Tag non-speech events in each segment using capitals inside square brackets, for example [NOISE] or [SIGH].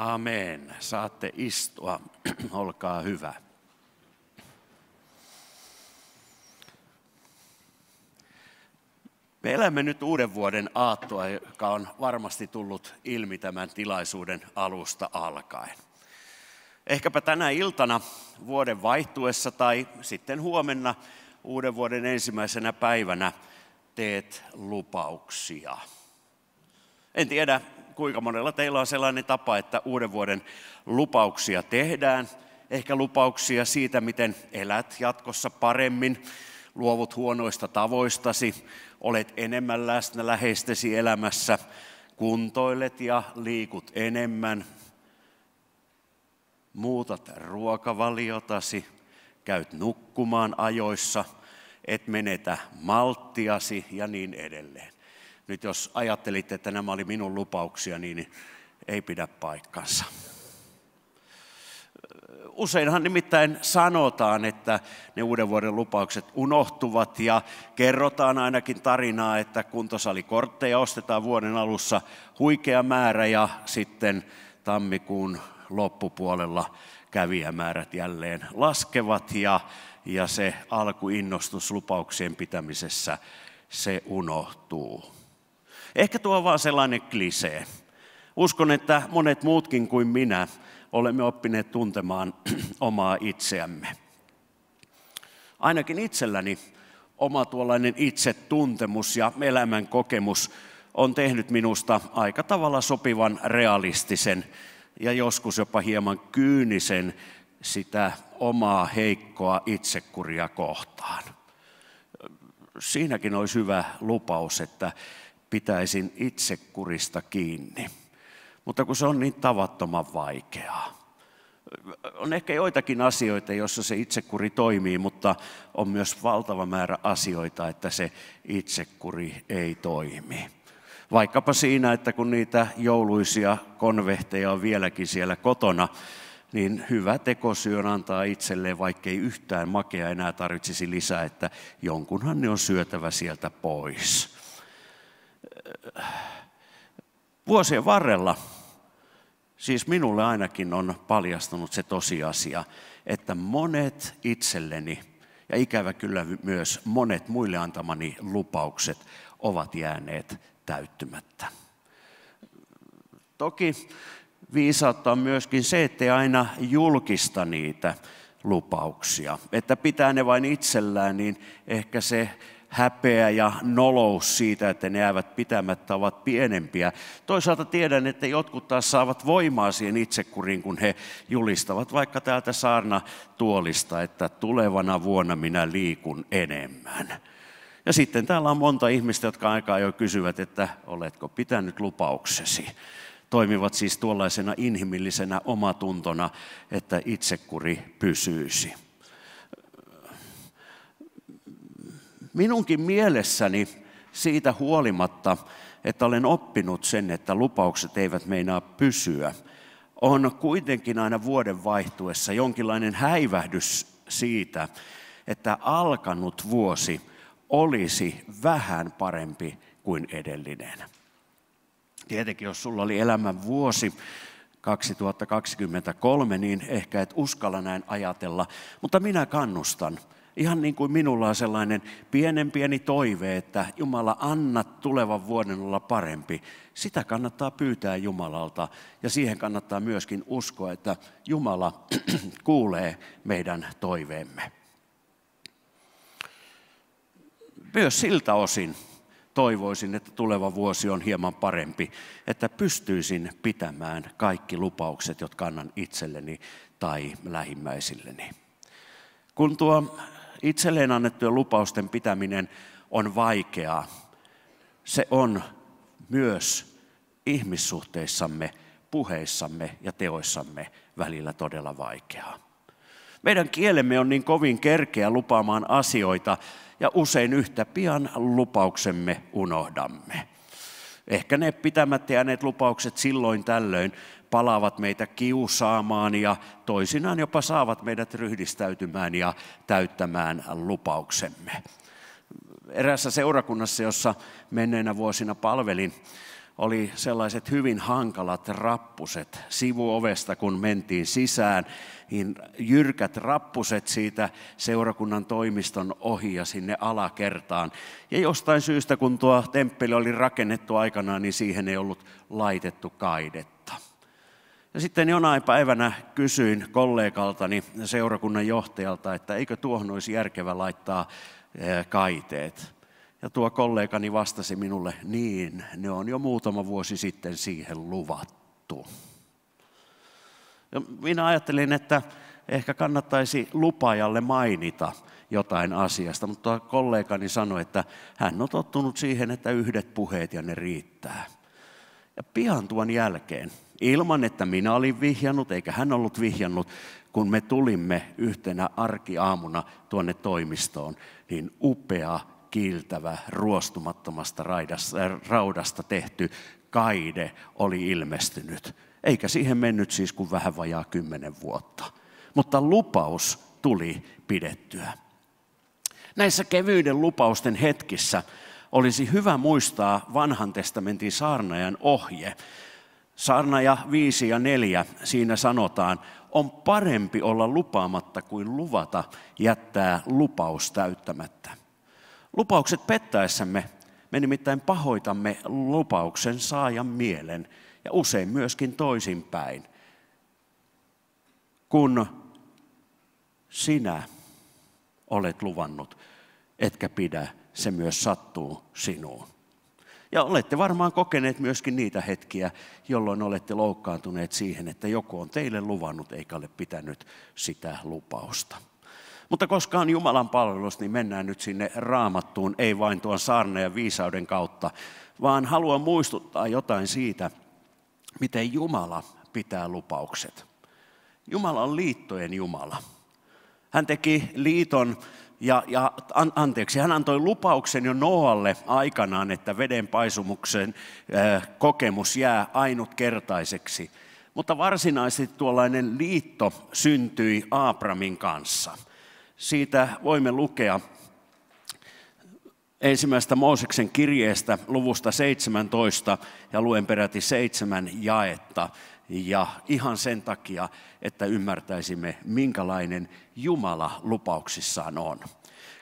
Amen. Saatte istua. [CLEARS THROAT] Olkaa hyvä. Me elämme nyt uuden vuoden aattoa, joka on varmasti tullut ilmi tämän tilaisuuden alusta alkaen. Ehkäpä tänä iltana vuoden vaihtuessa tai sitten huomenna uuden vuoden ensimmäisenä päivänä teet lupauksia. En tiedä, kuinka monella teillä on sellainen tapa, että uuden vuoden lupauksia tehdään. Ehkä lupauksia siitä, miten elät jatkossa paremmin, luovut huonoista tavoistasi, olet enemmän läsnä läheistesi elämässä, kuntoilet ja liikut enemmän, muutat ruokavaliotasi, käyt nukkumaan ajoissa, et menetä malttiasi ja niin edelleen. Nyt jos ajattelitte, että nämä oli minun lupauksia, niin ei pidä paikkansa. Useinhan nimittäin sanotaan, että ne uuden vuoden lupaukset unohtuvat ja kerrotaan ainakin tarinaa, että kuntosalikortteja ostetaan vuoden alussa huikea määrä ja sitten tammikuun loppupuolella kävijämäärät jälleen laskevat ja, ja se alkuinnostus lupauksien pitämisessä, se unohtuu. Ehkä tuo on vaan sellainen klisee. Uskon, että monet muutkin kuin minä olemme oppineet tuntemaan [CLEARS THROAT] omaa itseämme. Ainakin itselläni oma tuollainen itsetuntemus ja elämän kokemus on tehnyt minusta aika tavalla sopivan realistisen ja joskus jopa hieman kyynisen sitä omaa heikkoa itsekuria kohtaan. Siinäkin olisi hyvä lupaus, että pitäisin itsekurista kiinni. Mutta kun se on niin tavattoman vaikeaa. On ehkä joitakin asioita, joissa se itsekuri toimii, mutta on myös valtava määrä asioita, että se itsekuri ei toimi. Vaikkapa siinä, että kun niitä jouluisia konvehteja on vieläkin siellä kotona, niin hyvä tekosyön antaa itselleen, vaikkei yhtään makea enää tarvitsisi lisää, että jonkunhan ne on syötävä sieltä pois vuosien varrella, siis minulle ainakin on paljastunut se tosiasia, että monet itselleni ja ikävä kyllä myös monet muille antamani lupaukset ovat jääneet täyttymättä. Toki viisautta on myöskin se, ettei aina julkista niitä lupauksia, että pitää ne vain itsellään, niin ehkä se häpeä ja nolous siitä, että ne jäävät pitämättä, ovat pienempiä. Toisaalta tiedän, että jotkut taas saavat voimaa siihen itsekuriin, kun he julistavat vaikka täältä saarna tuolista, että tulevana vuonna minä liikun enemmän. Ja sitten täällä on monta ihmistä, jotka aika jo kysyvät, että oletko pitänyt lupauksesi. Toimivat siis tuollaisena inhimillisenä omatuntona, että itsekuri pysyisi. Minunkin mielessäni siitä huolimatta, että olen oppinut sen, että lupaukset eivät meinaa pysyä, on kuitenkin aina vuoden vaihtuessa jonkinlainen häivähdys siitä, että alkanut vuosi olisi vähän parempi kuin edellinen. Tietenkin, jos sulla oli elämän vuosi 2023, niin ehkä et uskalla näin ajatella, mutta minä kannustan – Ihan niin kuin minulla on sellainen pienen pieni toive, että Jumala anna tulevan vuoden olla parempi. Sitä kannattaa pyytää Jumalalta ja siihen kannattaa myöskin uskoa, että Jumala [CLEARS THROAT] kuulee meidän toiveemme. Myös siltä osin toivoisin, että tuleva vuosi on hieman parempi, että pystyisin pitämään kaikki lupaukset, jotka annan itselleni tai lähimmäisilleni. Kun tuo Itselleen annettujen lupausten pitäminen on vaikeaa. Se on myös ihmissuhteissamme, puheissamme ja teoissamme välillä todella vaikeaa. Meidän kielemme on niin kovin kerkeä lupaamaan asioita ja usein yhtä pian lupauksemme unohdamme. Ehkä ne pitämättä jääneet lupaukset silloin tällöin palaavat meitä kiusaamaan ja toisinaan jopa saavat meidät ryhdistäytymään ja täyttämään lupauksemme. Erässä seurakunnassa, jossa menneinä vuosina palvelin, oli sellaiset hyvin hankalat rappuset sivuovesta, kun mentiin sisään, niin jyrkät rappuset siitä seurakunnan toimiston ohi ja sinne alakertaan. Ja jostain syystä, kun tuo temppeli oli rakennettu aikanaan, niin siihen ei ollut laitettu kaidetta. Ja sitten jonain päivänä kysyin kollegaltani, seurakunnan johtajalta, että eikö tuohon olisi järkevä laittaa eh, kaiteet. Ja tuo kollegani vastasi minulle, niin, ne on jo muutama vuosi sitten siihen luvattu. Ja minä ajattelin, että ehkä kannattaisi lupajalle mainita jotain asiasta, mutta kollegani sanoi, että hän on tottunut siihen, että yhdet puheet ja ne riittää. Ja pian tuon jälkeen ilman että minä olin vihjannut, eikä hän ollut vihjannut, kun me tulimme yhtenä arkiaamuna tuonne toimistoon, niin upea, kiiltävä, ruostumattomasta raidasta, äh, raudasta tehty kaide oli ilmestynyt. Eikä siihen mennyt siis kuin vähän vajaa kymmenen vuotta. Mutta lupaus tuli pidettyä. Näissä kevyyden lupausten hetkissä olisi hyvä muistaa vanhan testamentin saarnajan ohje, Saarnaja 5 ja 4, siinä sanotaan, on parempi olla lupaamatta kuin luvata jättää lupaus täyttämättä. Lupaukset pettäessämme me nimittäin pahoitamme lupauksen saajan mielen ja usein myöskin toisinpäin. Kun sinä olet luvannut, etkä pidä, se myös sattuu sinuun. Ja olette varmaan kokeneet myöskin niitä hetkiä, jolloin olette loukkaantuneet siihen, että joku on teille luvannut eikä ole pitänyt sitä lupausta. Mutta koska on Jumalan palvelus, niin mennään nyt sinne raamattuun, ei vain tuon saarna ja viisauden kautta, vaan haluan muistuttaa jotain siitä, miten Jumala pitää lupaukset. Jumala on liittojen Jumala. Hän teki liiton ja, ja an, anteeksi, hän antoi lupauksen jo Noalle aikanaan, että veden paisumuksen äh, kokemus jää ainutkertaiseksi. Mutta varsinaisesti tuollainen liitto syntyi Aapramin kanssa. Siitä voimme lukea ensimmäistä Mooseksen kirjeestä luvusta 17 ja luen peräti seitsemän jaetta ja ihan sen takia, että ymmärtäisimme, minkälainen Jumala lupauksissaan on.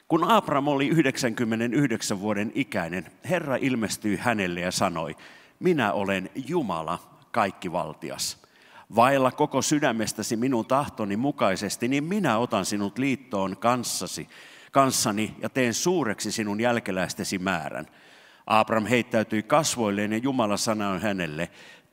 Kun Abraham oli 99 vuoden ikäinen, Herra ilmestyi hänelle ja sanoi, minä olen Jumala, kaikkivaltias. Vailla koko sydämestäsi minun tahtoni mukaisesti, niin minä otan sinut liittoon kanssasi, kanssani ja teen suureksi sinun jälkeläistesi määrän. Abram heittäytyi kasvoilleen ja Jumala sanoi hänelle,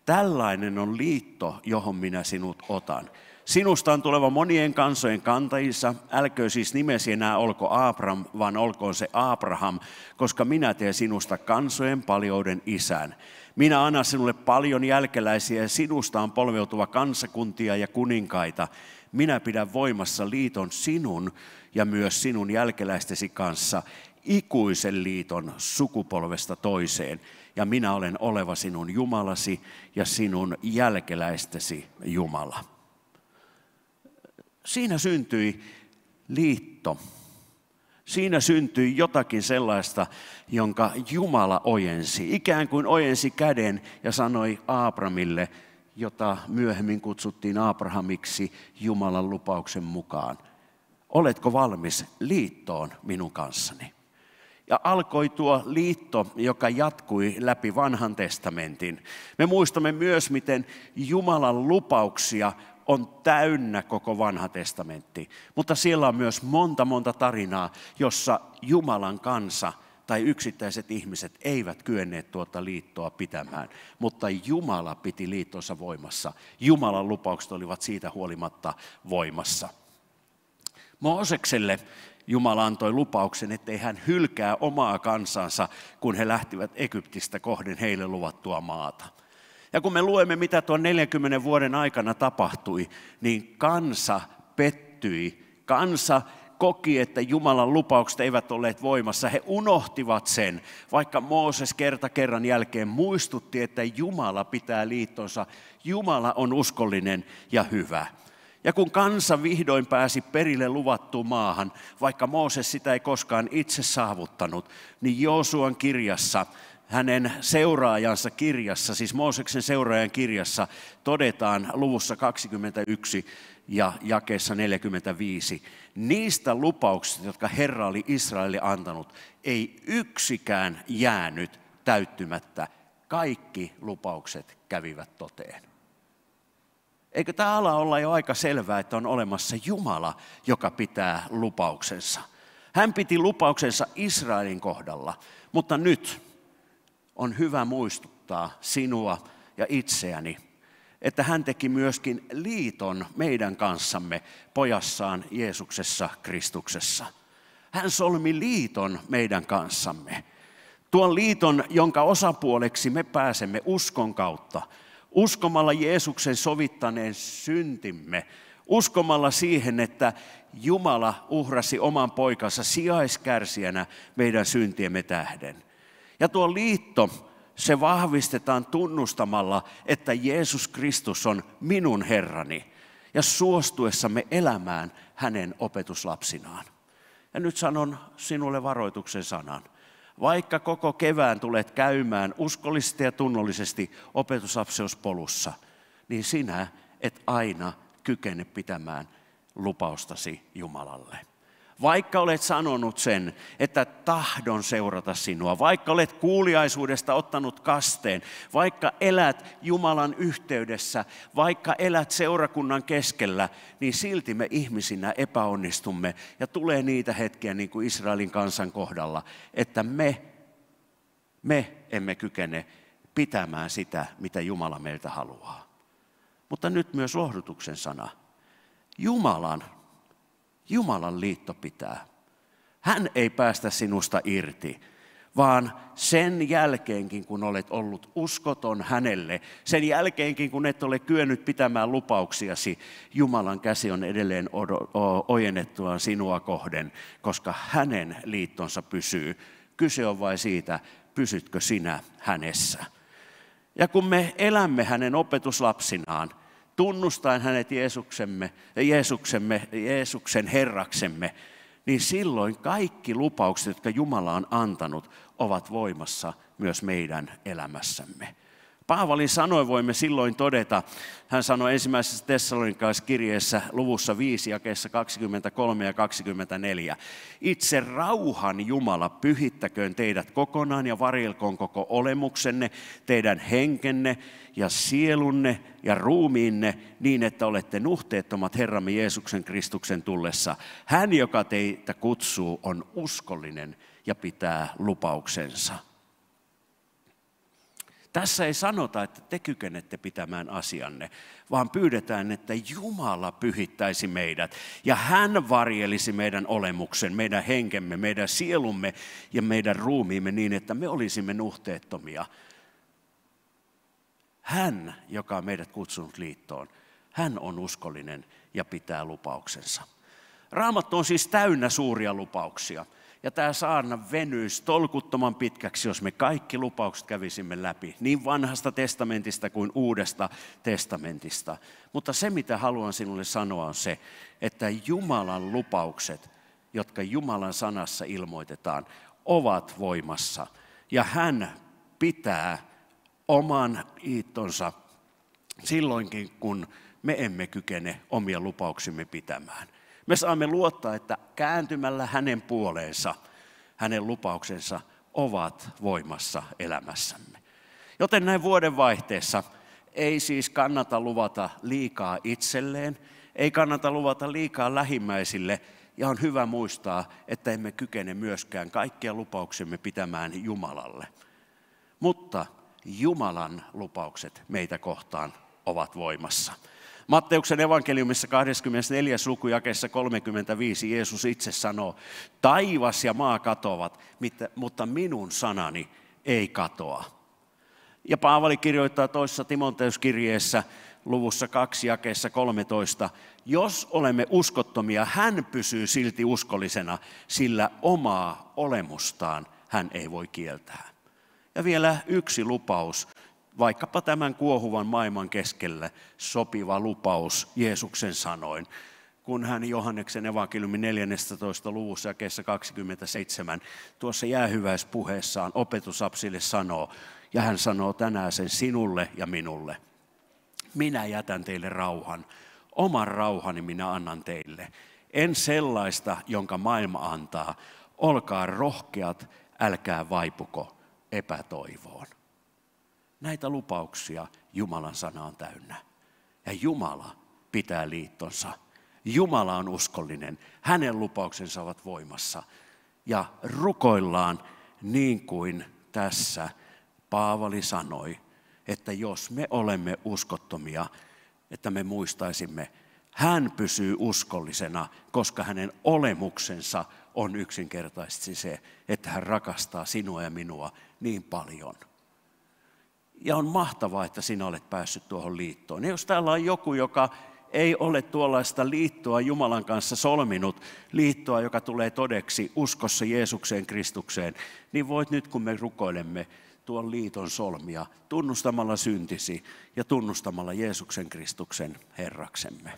Tällainen on liitto, johon minä sinut otan. Sinusta on tuleva monien kansojen kantajissa, älkö siis nimesi enää olko Abraham, vaan olkoon se Abraham, koska minä teen sinusta kansojen paljouden isän. Minä annan sinulle paljon jälkeläisiä ja sinusta on polveutuva kansakuntia ja kuninkaita. Minä pidän voimassa liiton sinun ja myös sinun jälkeläistesi kanssa, ikuisen liiton sukupolvesta toiseen ja minä olen oleva sinun Jumalasi ja sinun jälkeläistesi Jumala. Siinä syntyi liitto. Siinä syntyi jotakin sellaista, jonka Jumala ojensi. Ikään kuin ojensi käden ja sanoi Abramille, jota myöhemmin kutsuttiin Abrahamiksi Jumalan lupauksen mukaan. Oletko valmis liittoon minun kanssani? ja alkoi tuo liitto, joka jatkui läpi vanhan testamentin. Me muistamme myös, miten Jumalan lupauksia on täynnä koko vanha testamentti, mutta siellä on myös monta monta tarinaa, jossa Jumalan kansa tai yksittäiset ihmiset eivät kyenneet tuota liittoa pitämään, mutta Jumala piti liittonsa voimassa. Jumalan lupaukset olivat siitä huolimatta voimassa. Moosekselle Jumala antoi lupauksen, ettei hän hylkää omaa kansansa, kun he lähtivät Egyptistä kohden heille luvattua maata. Ja kun me luemme, mitä tuon 40 vuoden aikana tapahtui, niin kansa pettyi. Kansa koki, että Jumalan lupaukset eivät olleet voimassa. He unohtivat sen, vaikka Mooses kerta kerran jälkeen muistutti, että Jumala pitää liittonsa. Jumala on uskollinen ja hyvä. Ja kun kansa vihdoin pääsi perille luvattuun maahan, vaikka Mooses sitä ei koskaan itse saavuttanut, niin Joosuan kirjassa, hänen seuraajansa kirjassa, siis Mooseksen seuraajan kirjassa, todetaan luvussa 21 ja jakeessa 45. Niistä lupauksista, jotka Herra oli Israelille antanut, ei yksikään jäänyt täyttymättä. Kaikki lupaukset kävivät toteen. Eikö tämä ala olla jo aika selvää, että on olemassa Jumala, joka pitää lupauksensa? Hän piti lupauksensa Israelin kohdalla, mutta nyt on hyvä muistuttaa sinua ja itseäni, että hän teki myöskin liiton meidän kanssamme pojassaan Jeesuksessa Kristuksessa. Hän solmi liiton meidän kanssamme. Tuon liiton, jonka osapuoleksi me pääsemme uskon kautta – uskomalla Jeesuksen sovittaneen syntimme, uskomalla siihen, että Jumala uhrasi oman poikansa sijaiskärsijänä meidän syntiemme tähden. Ja tuo liitto, se vahvistetaan tunnustamalla, että Jeesus Kristus on minun Herrani ja suostuessamme elämään hänen opetuslapsinaan. Ja nyt sanon sinulle varoituksen sanan. Vaikka koko kevään tulet käymään uskollisesti ja tunnollisesti opetusapseuspolussa, niin sinä et aina kykene pitämään lupaustasi Jumalalle. Vaikka olet sanonut sen, että tahdon seurata sinua, vaikka olet kuuliaisuudesta ottanut kasteen, vaikka elät Jumalan yhteydessä, vaikka elät seurakunnan keskellä, niin silti me ihmisinä epäonnistumme. Ja tulee niitä hetkiä, niin kuin Israelin kansan kohdalla, että me, me emme kykene pitämään sitä, mitä Jumala meiltä haluaa. Mutta nyt myös lohdutuksen sana. Jumalan Jumalan liitto pitää. Hän ei päästä sinusta irti, vaan sen jälkeenkin, kun olet ollut uskoton hänelle, sen jälkeenkin, kun et ole kyennyt pitämään lupauksiasi, Jumalan käsi on edelleen ojennettuaan sinua kohden, koska hänen liittonsa pysyy. Kyse on vain siitä, pysytkö sinä hänessä. Ja kun me elämme hänen opetuslapsinaan, tunnustaen hänet Jeesuksemme, Jeesuksemme, Jeesuksen Herraksemme, niin silloin kaikki lupaukset, jotka Jumala on antanut, ovat voimassa myös meidän elämässämme. Paavalin sanoin voimme silloin todeta, hän sanoi ensimmäisessä Tessalonikalaiskirjeessä luvussa 5 jakeessa 23 ja 24. Itse rauhan Jumala pyhittäköön teidät kokonaan ja varjelkoon koko olemuksenne, teidän henkenne ja sielunne ja ruumiinne niin, että olette nuhteettomat Herramme Jeesuksen Kristuksen tullessa. Hän, joka teitä kutsuu, on uskollinen ja pitää lupauksensa. Tässä ei sanota, että te kykenette pitämään asianne, vaan pyydetään, että Jumala pyhittäisi meidät ja hän varjelisi meidän olemuksen, meidän henkemme, meidän sielumme ja meidän ruumiimme niin, että me olisimme nuhteettomia. Hän, joka on meidät kutsunut liittoon, hän on uskollinen ja pitää lupauksensa. Raamattu on siis täynnä suuria lupauksia – ja tämä saarna venyisi tolkuttoman pitkäksi, jos me kaikki lupaukset kävisimme läpi, niin vanhasta testamentista kuin uudesta testamentista. Mutta se, mitä haluan sinulle sanoa, on se, että Jumalan lupaukset, jotka Jumalan sanassa ilmoitetaan, ovat voimassa. Ja hän pitää oman iittonsa silloinkin, kun me emme kykene omia lupauksimme pitämään. Me saamme luottaa, että kääntymällä hänen puoleensa, hänen lupauksensa ovat voimassa elämässämme. Joten näin vuoden vaihteessa ei siis kannata luvata liikaa itselleen, ei kannata luvata liikaa lähimmäisille, ja on hyvä muistaa, että emme kykene myöskään kaikkia lupauksemme pitämään Jumalalle. Mutta Jumalan lupaukset meitä kohtaan ovat voimassa. Matteuksen evankeliumissa 24. luku jakeessa 35 Jeesus itse sanoo, taivas ja maa katoavat, mutta minun sanani ei katoa. Ja Paavali kirjoittaa toisessa Timonteuskirjeessä luvussa 2 jakeessa 13, jos olemme uskottomia, hän pysyy silti uskollisena, sillä omaa olemustaan hän ei voi kieltää. Ja vielä yksi lupaus, vaikkapa tämän kuohuvan maailman keskelle sopiva lupaus Jeesuksen sanoin. Kun hän Johanneksen evankeliumin 14. luvussa kesä 27 tuossa jäähyväispuheessaan opetusapsille sanoo, ja hän sanoo tänään sen sinulle ja minulle. Minä jätän teille rauhan. Oman rauhani minä annan teille. En sellaista, jonka maailma antaa. Olkaa rohkeat, älkää vaipuko epätoivoon. Näitä lupauksia Jumalan sana on täynnä. Ja Jumala pitää liittonsa. Jumala on uskollinen. Hänen lupauksensa ovat voimassa. Ja rukoillaan niin kuin tässä Paavali sanoi, että jos me olemme uskottomia, että me muistaisimme, hän pysyy uskollisena, koska hänen olemuksensa on yksinkertaisesti se, että hän rakastaa sinua ja minua niin paljon – ja on mahtavaa, että sinä olet päässyt tuohon liittoon. Ja jos täällä on joku, joka ei ole tuollaista liittoa Jumalan kanssa solminut, liittoa, joka tulee todeksi uskossa Jeesukseen Kristukseen, niin voit nyt, kun me rukoilemme, tuon liiton solmia tunnustamalla syntisi ja tunnustamalla Jeesuksen Kristuksen Herraksemme.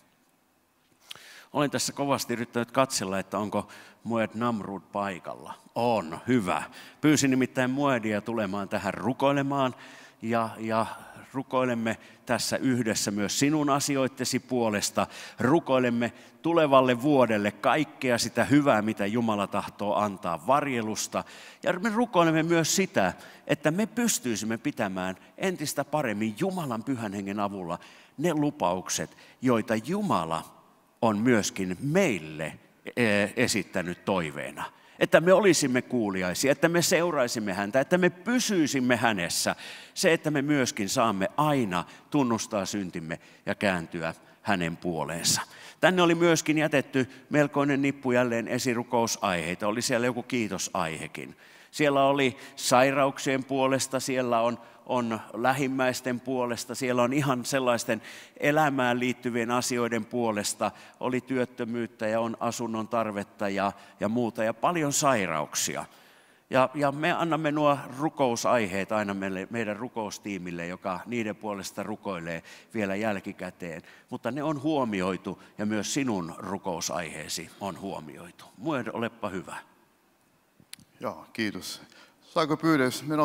Olen tässä kovasti yrittänyt katsella, että onko Moed Namrud paikalla. On, hyvä. Pyysin nimittäin Moedia tulemaan tähän rukoilemaan ja, ja rukoilemme tässä yhdessä myös sinun asioittesi puolesta. Rukoilemme tulevalle vuodelle kaikkea sitä hyvää, mitä Jumala tahtoo antaa varjelusta. Ja me rukoilemme myös sitä, että me pystyisimme pitämään entistä paremmin Jumalan pyhän hengen avulla ne lupaukset, joita Jumala on myöskin meille e, esittänyt toiveena että me olisimme kuuliaisia, että me seuraisimme häntä, että me pysyisimme hänessä. Se, että me myöskin saamme aina tunnustaa syntimme ja kääntyä hänen puoleensa. Tänne oli myöskin jätetty melkoinen nippu jälleen esirukousaiheita. Oli siellä joku kiitosaihekin. Siellä oli sairauksien puolesta, siellä on on lähimmäisten puolesta, siellä on ihan sellaisten elämään liittyvien asioiden puolesta. Oli työttömyyttä ja on asunnon tarvetta ja, ja muuta ja paljon sairauksia. Ja, ja me annamme nuo rukousaiheet aina meille, meidän rukoustiimille, joka niiden puolesta rukoilee vielä jälkikäteen. Mutta ne on huomioitu ja myös sinun rukousaiheesi on huomioitu. Muiden olepa hyvä. Joo, kiitos. Saako pyydä, jos minä